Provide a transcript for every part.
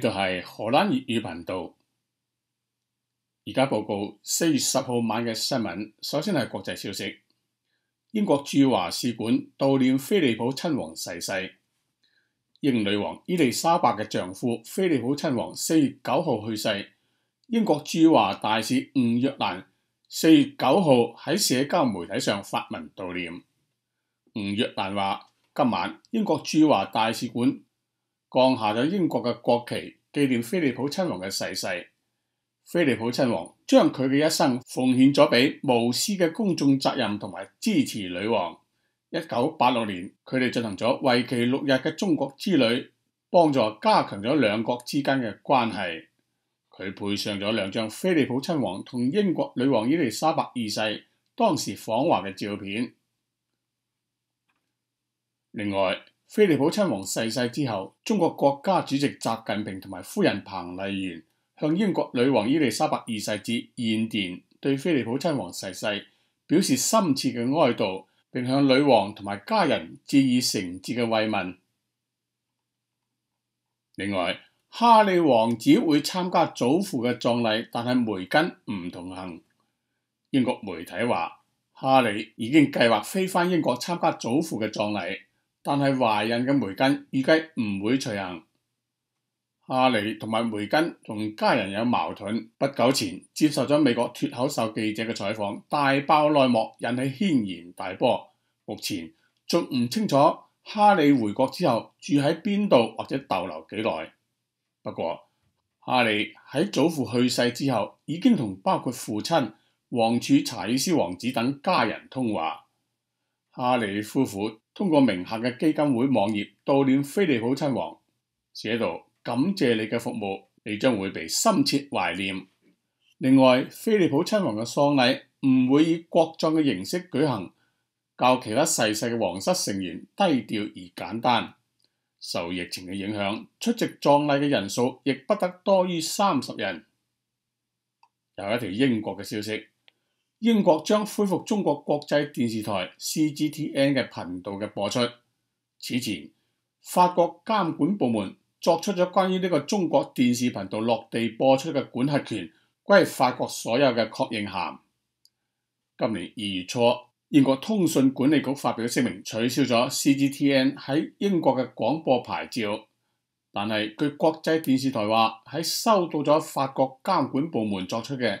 就系荷兰粤语频道。而家报告四月十号晚嘅新闻，首先系国际消息。英国驻华使馆悼念菲利普亲王逝世。英女王伊丽莎白嘅丈夫菲利普亲王四月九号去世。英国驻华大使吴若兰四月九号喺社交媒体上发文悼念。吴若兰话：今晚英国驻华大使馆。降下咗英国嘅国旗，纪念菲利普亲王嘅逝世。菲利普亲王将佢嘅一生奉献咗俾无私嘅公众责任同埋支持女王。一九八六年，佢哋进行咗为期六日嘅中国之旅，帮助加强咗两国之间嘅关系。佢配上咗两张菲利普亲王同英国女王伊丽莎白二世当时访华嘅照片。另外，菲利普亲王逝世之后，中国国家主席习近平同埋夫人彭丽媛向英国女王伊丽莎白二世致唁电，对菲利普亲王逝世表示深切嘅哀悼，并向女王同埋家人致以诚挚嘅慰问。另外，哈利王子会参加祖父嘅葬礼，但系梅根唔同行。英国媒体话，哈利已经计划飞翻英国参加祖父嘅葬礼。但系怀孕嘅梅根预计唔会随行。哈里同埋梅根同家人有矛盾，不久前接受咗美国脱口秀记者嘅采访，大爆内幕，引起轩然大波。目前仲唔清楚哈里回国之后住喺边度或者逗留几耐。不过哈利喺祖父去世之后，已经同包括父亲、王储查尔斯王子等家人通话。哈利夫妇。通过名下嘅基金会网页悼念菲利普亲王，写道：感谢你嘅服务，你将会被深切怀念。另外，菲利普亲王嘅丧礼唔会以国葬嘅形式举行，较其他逝世嘅皇室成员低调而简单。受疫情嘅影响，出席葬礼嘅人数亦不得多于三十人。有一条英国嘅消息。英国将恢复中国国际电视台 CGTN 嘅频道嘅播出。此前，法国监管部门作出咗关于呢个中国电视频道落地播出嘅管辖权归法国所有嘅确认函。今年二月初，英国通讯管理局发表声明取消咗 CGTN 喺英国嘅广播牌照，但系据国际电视台话喺收到咗法国监管部门作出嘅。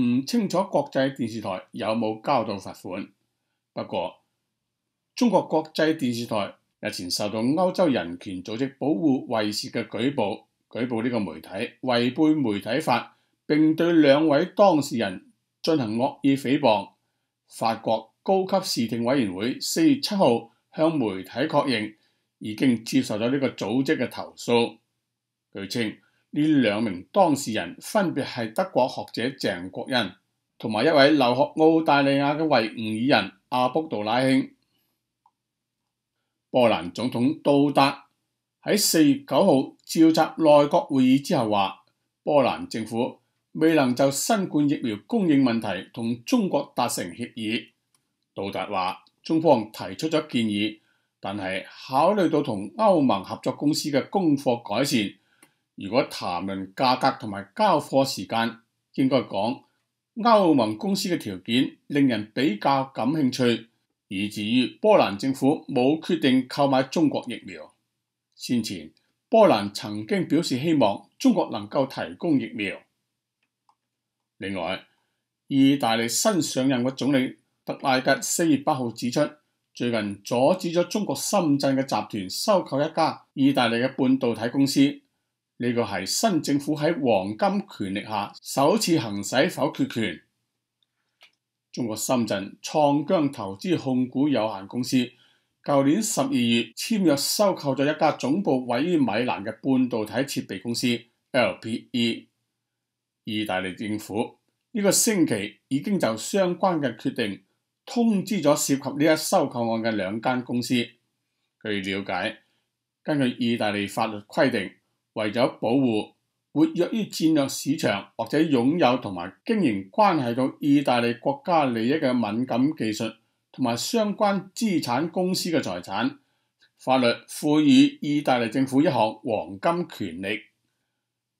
唔清楚國際電視台有冇交到罰款。不過，中國國際電視台日前受到歐洲人權組織保護衛視嘅舉報，舉報呢個媒體違背媒體法，並對兩位當事人進行惡意誹謗。法國高級視聽委員會四月七號向媒體確認，已經接受咗呢個組織嘅投訴，據稱。呢兩名當事人分別係德國學者鄭國恩同埋一位留學澳大利亞嘅維吾爾人阿卜杜拉兴。波蘭總統杜達喺四月九號召集內閣會議之後話：，波蘭政府未能就新冠疫苗供應問題同中國達成協議。杜達話：，中方提出咗建議，但係考慮到同歐盟合作公司嘅供貨改善。如果談論價格同埋交貨時間，應該講歐盟公司嘅條件令人比較感興趣，以至於波蘭政府冇決定購買中國疫苗。先前波蘭曾經表示希望中國能夠提供疫苗。另外，意大利新上任嘅總理特拉格四月八號指出，最近阻止咗中國深圳嘅集團收購一家意大利嘅半導體公司。呢個係新政府喺黃金權力下首次行使否決權。中國深圳創疆投資控股有限公司舊年十二月簽約收購咗一家總部位於米蘭嘅半導體設備公司 LPE。意大利政府呢個星期已經就相關嘅決定通知咗涉及呢一收購案嘅兩間公司。據了解，根據意大利法律規定。為咗保護活躍於戰略市場或者擁有同埋經營關係到意大利國家利益嘅敏感技術同埋相關資產公司嘅財產，法律賦予意大利政府一項黃金權力。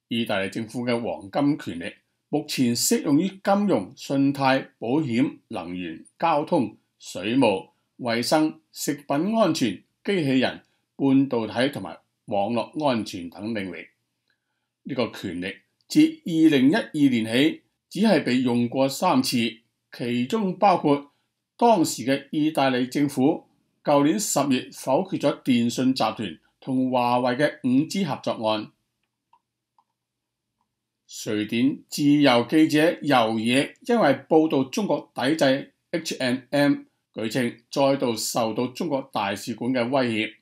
意大利政府嘅黃金權力目前適用於金融、信貸、保險、能源、交通、水務、衛生、食品安全、機器人、半導體同埋。網絡安全等領域呢個權力，自二零一二年起只係被用過三次，其中包括當時嘅意大利政府舊年十月否決咗電信集團同華為嘅五 G 合作案。瑞典自由記者尤野因為報道中國抵制 H&M，據稱再度受到中國大使館嘅威脅。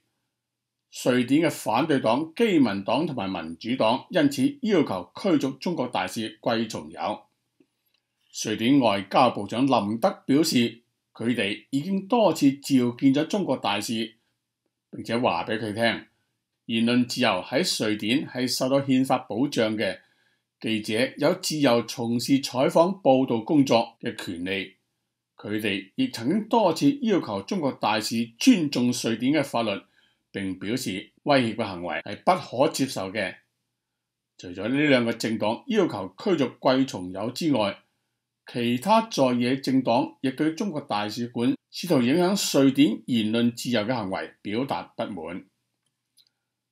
瑞典嘅反对党基民党同埋民主党因此要求驱逐中国大使贵重友。瑞典外交部长林德表示，佢哋已经多次召见咗中国大使，并且话俾佢听言论自由喺瑞典系受到宪法保障嘅，记者有自由从事采访报道工作嘅权利。佢哋亦曾经多次要求中国大使尊重瑞典嘅法律。並表示威脅嘅行為係不可接受嘅。除咗呢兩個政黨要求驅逐贵重友之外，其他在野政黨亦對中國大使館試圖影響瑞典言論自由嘅行為表達不滿。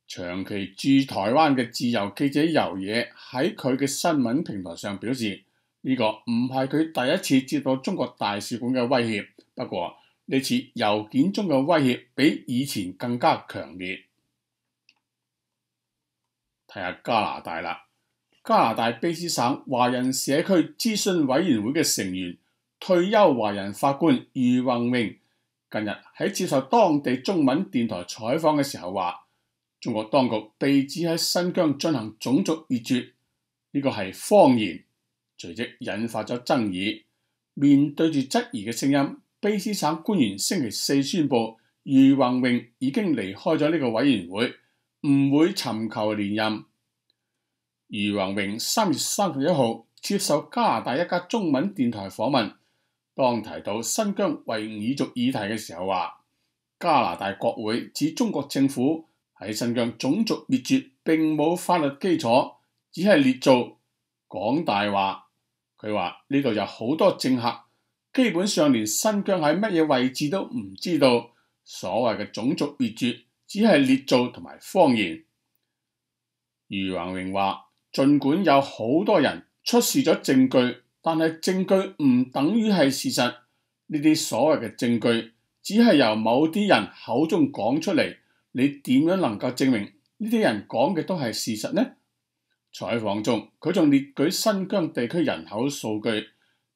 長期駐台灣嘅自由記者游野喺佢嘅新聞平台上表示：呢個唔係佢第一次接到中國大使館嘅威脅，不過。呢次郵件中嘅威脅比以前更加強烈。睇下加拿大啦，加拿大卑斯省華人社區諮詢委員會嘅成員退休華人法官余宏明近日喺接受當地中文電台採訪嘅時候話：，中國當局地指喺新疆進行種族灭绝，呢個係谎言，隨即引發咗爭議。面對住質疑嘅聲音。卑斯省官员星期四宣布，余宏荣已经离开咗呢个委员会，唔会寻求连任。余宏荣三月三十一号接受加拿大一家中文电台访问，当提到新疆维吾族议题嘅时候，话加拿大国会指中国政府喺新疆种族灭绝，并冇法律基础，只系列做讲大话。佢话呢度有好多政客。基本上连新疆喺乜嘢位置都唔知道，所谓嘅种族灭绝只系捏造同埋谎言。余宏荣话：，尽管有好多人出示咗证据，但系证据唔等于系事实。呢啲所谓嘅证据只系由某啲人口中讲出嚟，你点样能够证明呢啲人讲嘅都系事实呢？采访中佢仲列举新疆地区人口数据。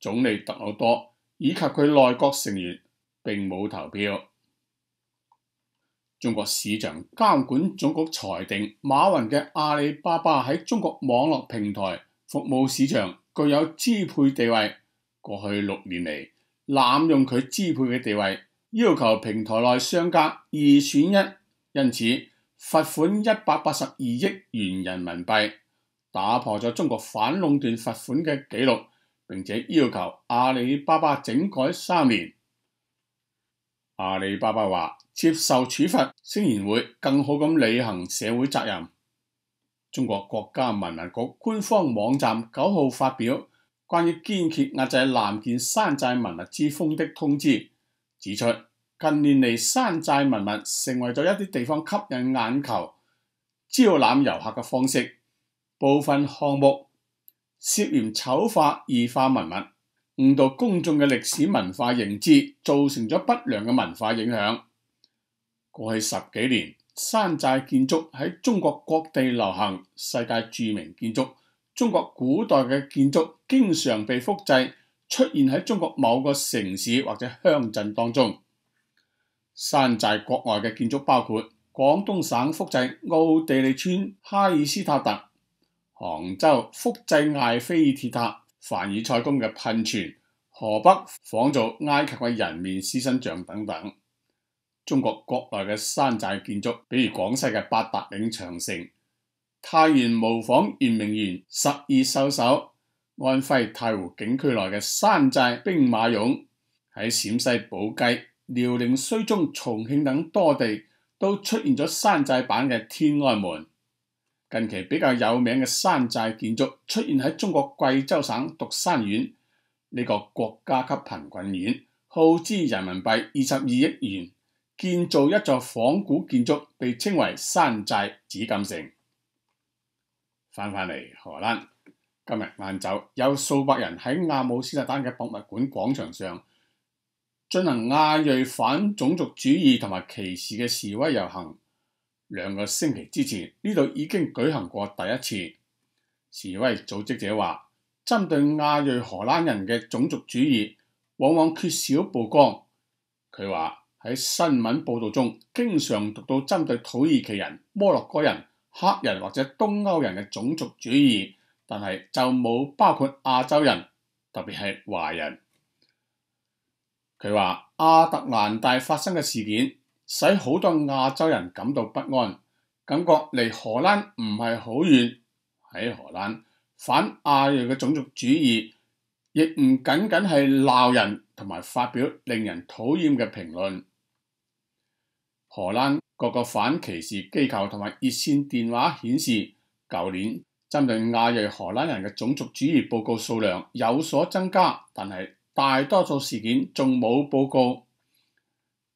总理特鲁多以及佢内阁成员并冇投票。中国市场监管总局裁定，马云嘅阿里巴巴喺中国网络平台服务市场具有支配地位，过去六年嚟滥用佢支配嘅地位，要求平台内商家二选一，因此罚款一百八十二亿元人民币，打破咗中国反垄断罚款嘅纪录。并且要求阿里巴巴整改三年。阿里巴巴话接受处罚，仍然会更好咁履行社会责任。中国国家文物局官方网站九号发表关于坚决压制南建山寨文物之风的通知，指出近年嚟山寨文物成为咗一啲地方吸引眼球、招揽游客嘅方式，部分项目。涉嫌丑化异化文物，误导公众嘅历史文化认知，造成咗不良嘅文化影响。过去十几年，山寨建筑喺中国各地流行，世界著名建筑、中国古代嘅建筑经常被复制，出现喺中国某个城市或者乡镇当中。山寨国外嘅建筑包括广东省复制奥地利村哈尔斯塔特。杭州複製艾菲尔鐵塔、凡爾賽宫嘅噴泉，河北仿造埃及嘅人面獅身像等等。中國國內嘅山寨建築，比如廣西嘅八達嶺長城、太原模仿圓明園十二獸首、安徽太湖景區內嘅山寨兵馬俑，喺陝西宝鸡、遼寧绥中、重慶等多地都出現咗山寨版嘅天安門。近期比較有名嘅山寨建築出現喺中國貴州省獨山縣呢個國家級貧困縣，耗資人民幣二十二億元建造一座仿古建築，被稱為山寨紫禁城。翻返嚟荷蘭，今日晏晝有數百人喺阿姆斯特丹嘅博物館廣場上進行亞裔反種族主義同埋歧視嘅示威遊行。两个星期之前，呢度已经举行过第一次。示威组织者话，针对亚裔荷兰人嘅种族主义，往往缺少曝光。佢话喺新闻报道中，经常读到针对土耳其人、摩洛哥人、黑人或者东欧人嘅种族主义，但系就冇包括亚洲人，特别系华人。佢话亚特兰大发生嘅事件。使好多亞洲人感到不安，感覺離荷蘭唔係好遠。喺荷蘭反亞裔嘅種族主義，亦唔僅僅係鬧人同埋發表令人討厭嘅評論。荷蘭各個反歧視機構同埋熱線電話顯示，舊年針對亞裔荷蘭人嘅種族主義報告數量有所增加，但係大多數事件仲冇報告。